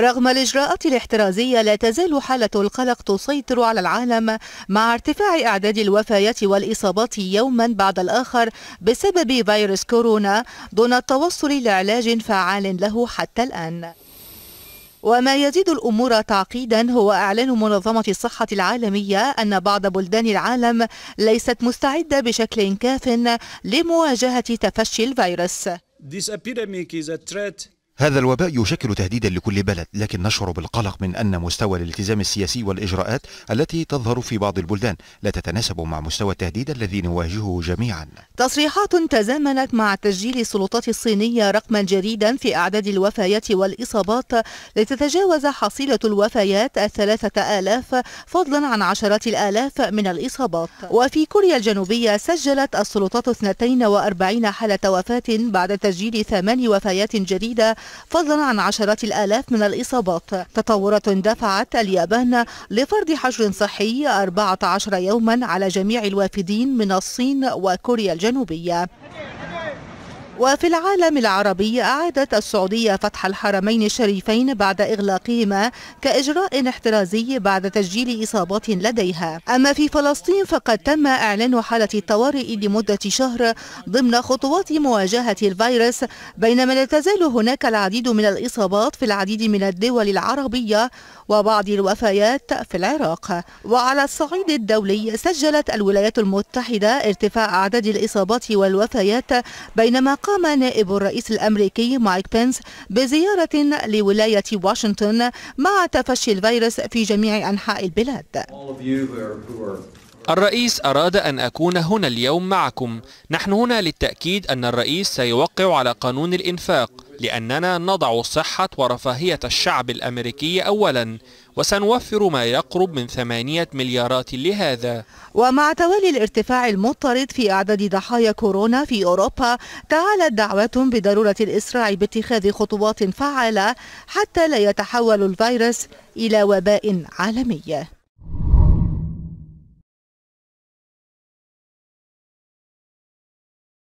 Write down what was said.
رغم الإجراءات الاحترازية لا تزال حالة القلق تسيطر على العالم مع ارتفاع أعداد الوفيات والإصابات يوما بعد الآخر بسبب فيروس كورونا دون التوصل لعلاج فعال له حتى الآن وما يزيد الأمور تعقيدا هو إعلان منظمة الصحة العالمية أن بعض بلدان العالم ليست مستعدة بشكل كاف لمواجهة تفشي الفيروس. This epidemic is a threat هذا الوباء يشكل تهديدا لكل بلد لكن نشعر بالقلق من أن مستوى الالتزام السياسي والإجراءات التي تظهر في بعض البلدان لا تتناسب مع مستوى التهديد الذي نواجهه جميعا تصريحات تزامنت مع تسجيل السلطات الصينية رقما جديدا في أعداد الوفيات والإصابات لتتجاوز حصيلة الوفيات الثلاثة آلاف فضلا عن عشرات الآلاف من الإصابات وفي كوريا الجنوبية سجلت السلطات 42 حالة وفاة بعد تسجيل ثمان وفيات جديدة فضلا عن عشرات الآلاف من الإصابات تطورات دفعت اليابان لفرض حجر صحي 14 يوما على جميع الوافدين من الصين وكوريا الجنوبية وفي العالم العربي أعادت السعودية فتح الحرمين الشريفين بعد إغلاقهما كإجراء احترازي بعد تسجيل إصابات لديها أما في فلسطين فقد تم إعلان حالة الطوارئ لمدة شهر ضمن خطوات مواجهة الفيروس بينما لا تزال هناك العديد من الإصابات في العديد من الدول العربية وبعض الوفيات في العراق وعلى الصعيد الدولي سجلت الولايات المتحدة ارتفاع أعداد الإصابات والوفيات بينما قام قام نائب الرئيس الأمريكي مايك بينس بزيارة لولاية واشنطن مع تفشي الفيروس في جميع أنحاء البلاد الرئيس أراد أن أكون هنا اليوم معكم نحن هنا للتأكيد أن الرئيس سيوقع على قانون الإنفاق لأننا نضع صحة ورفاهية الشعب الأمريكي أولا وسنوفر ما يقرب من ثمانية مليارات لهذا ومع توالي الارتفاع المضطرد في أعداد ضحايا كورونا في أوروبا تعالت دعوة بضرورة الإسراع باتخاذ خطوات فعالة حتى لا يتحول الفيروس إلى وباء عالمي